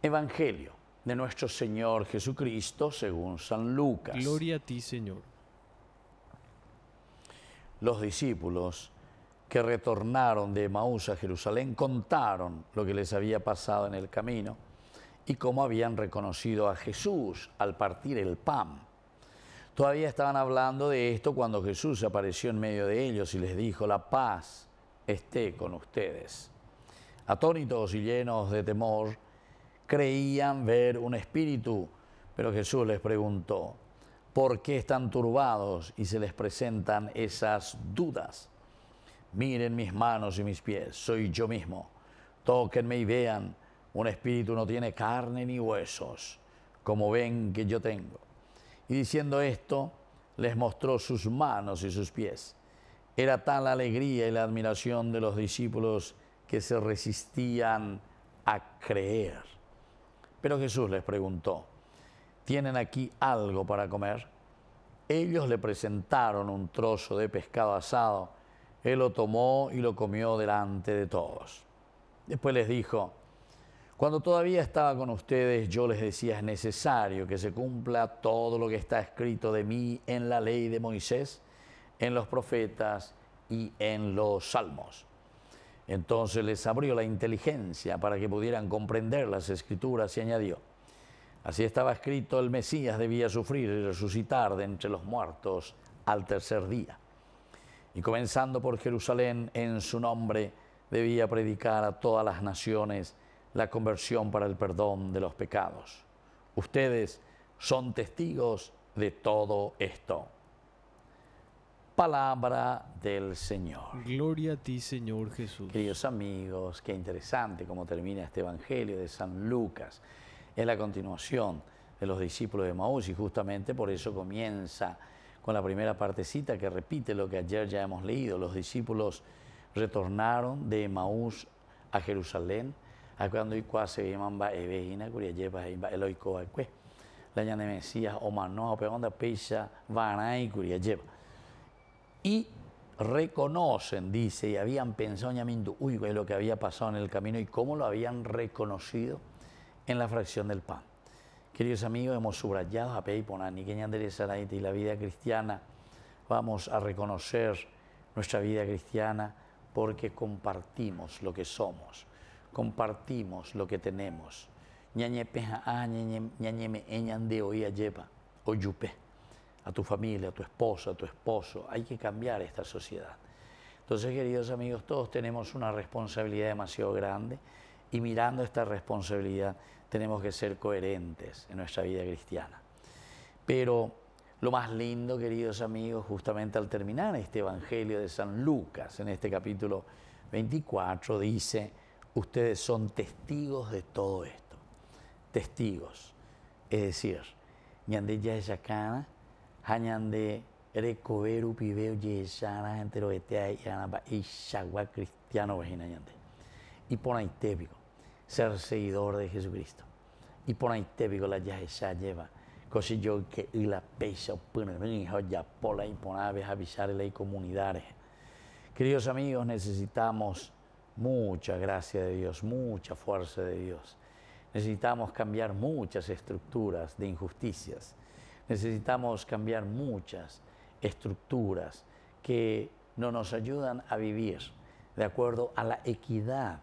Evangelio de nuestro Señor Jesucristo según San Lucas. Gloria a ti, Señor. Los discípulos que retornaron de Maús a Jerusalén contaron lo que les había pasado en el camino y cómo habían reconocido a Jesús al partir el pan. Todavía estaban hablando de esto cuando Jesús apareció en medio de ellos y les dijo, la paz esté con ustedes. Atónitos y llenos de temor, creían ver un espíritu, pero Jesús les preguntó, ¿por qué están turbados y se les presentan esas dudas? Miren mis manos y mis pies, soy yo mismo. Tóquenme y vean, un espíritu no tiene carne ni huesos, como ven que yo tengo. Y diciendo esto, les mostró sus manos y sus pies. Era tal la alegría y la admiración de los discípulos que se resistían a creer. Pero Jesús les preguntó, ¿tienen aquí algo para comer? Ellos le presentaron un trozo de pescado asado. Él lo tomó y lo comió delante de todos. Después les dijo, cuando todavía estaba con ustedes, yo les decía, es necesario que se cumpla todo lo que está escrito de mí en la ley de Moisés, en los profetas y en los salmos. Entonces les abrió la inteligencia para que pudieran comprender las escrituras y añadió, así estaba escrito, el Mesías debía sufrir y resucitar de entre los muertos al tercer día. Y comenzando por Jerusalén, en su nombre debía predicar a todas las naciones la conversión para el perdón de los pecados. Ustedes son testigos de todo esto palabra del Señor. Gloria a ti, Señor Jesús. Queridos amigos, qué interesante cómo termina este Evangelio de San Lucas. Es la continuación de los discípulos de Maús y justamente por eso comienza con la primera partecita que repite lo que ayer ya hemos leído. Los discípulos retornaron de Maús a Jerusalén. A cuando y se Evejina, e, e, La de Mesías, Omanoa, Peonda, y curia y reconocen, dice, y habían pensado en uy, lo que había pasado en el camino y cómo lo habían reconocido en la fracción del pan. Queridos amigos, hemos subrayado a Peiponani, que y la vida cristiana. Vamos a reconocer nuestra vida cristiana porque compartimos lo que somos, compartimos lo que tenemos. Ah, a tu familia, a tu esposa, a tu esposo. Hay que cambiar esta sociedad. Entonces, queridos amigos, todos tenemos una responsabilidad demasiado grande y mirando esta responsabilidad tenemos que ser coherentes en nuestra vida cristiana. Pero lo más lindo, queridos amigos, justamente al terminar este Evangelio de San Lucas, en este capítulo 24, dice, ustedes son testigos de todo esto. Testigos. Es decir, ya cana Hañande, Recoveru, Pibeo, Yesana, Entero, Cristiano, Hañande. Y por ahí ser seguidor de Jesucristo. Y por ahí tépico, la esa lleva. Cosi yo que y la pesa, pino, hijo ya pola, y ponaves, avisarle comunidades. Queridos amigos, necesitamos mucha gracia de Dios, mucha fuerza de Dios. Necesitamos cambiar muchas estructuras de injusticias necesitamos cambiar muchas estructuras que no nos ayudan a vivir de acuerdo a la equidad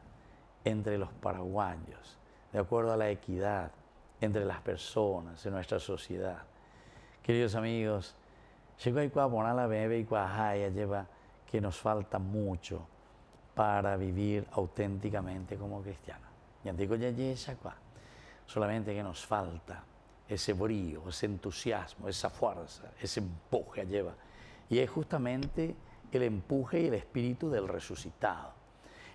entre los paraguayos, de acuerdo a la equidad entre las personas en nuestra sociedad. Queridos amigos, la lleva que nos falta mucho para vivir auténticamente como cristianos. Y antico solamente que nos falta ese brío, ese entusiasmo, esa fuerza, ese empuje lleva. Y es justamente el empuje y el espíritu del resucitado.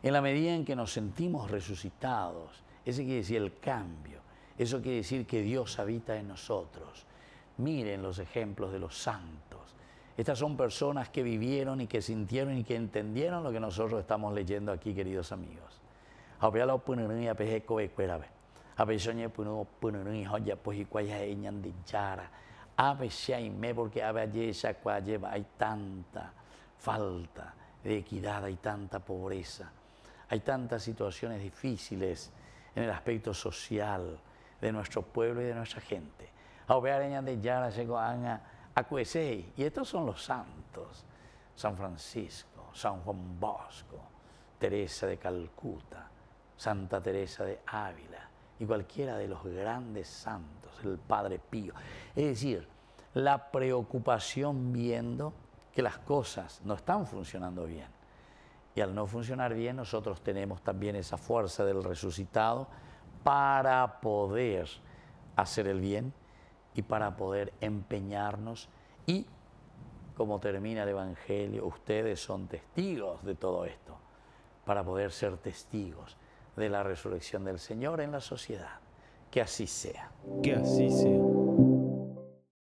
En la medida en que nos sentimos resucitados, ese quiere decir el cambio, eso quiere decir que Dios habita en nosotros. Miren los ejemplos de los santos. Estas son personas que vivieron y que sintieron y que entendieron lo que nosotros estamos leyendo aquí, queridos amigos abesonye puno pues, puno pues, ni hoya pues y de porque a veces hay tanta falta de equidad hay tanta pobreza hay tantas situaciones difíciles en el aspecto social de nuestro pueblo y de nuestra gente A de y estos son los santos San Francisco San Juan Bosco Teresa de Calcuta Santa Teresa de Ávila y cualquiera de los grandes santos, el Padre Pío. Es decir, la preocupación viendo que las cosas no están funcionando bien. Y al no funcionar bien, nosotros tenemos también esa fuerza del resucitado para poder hacer el bien y para poder empeñarnos y, como termina el Evangelio, ustedes son testigos de todo esto, para poder ser testigos de la resurrección del Señor en la sociedad. Que así sea. Que así sea.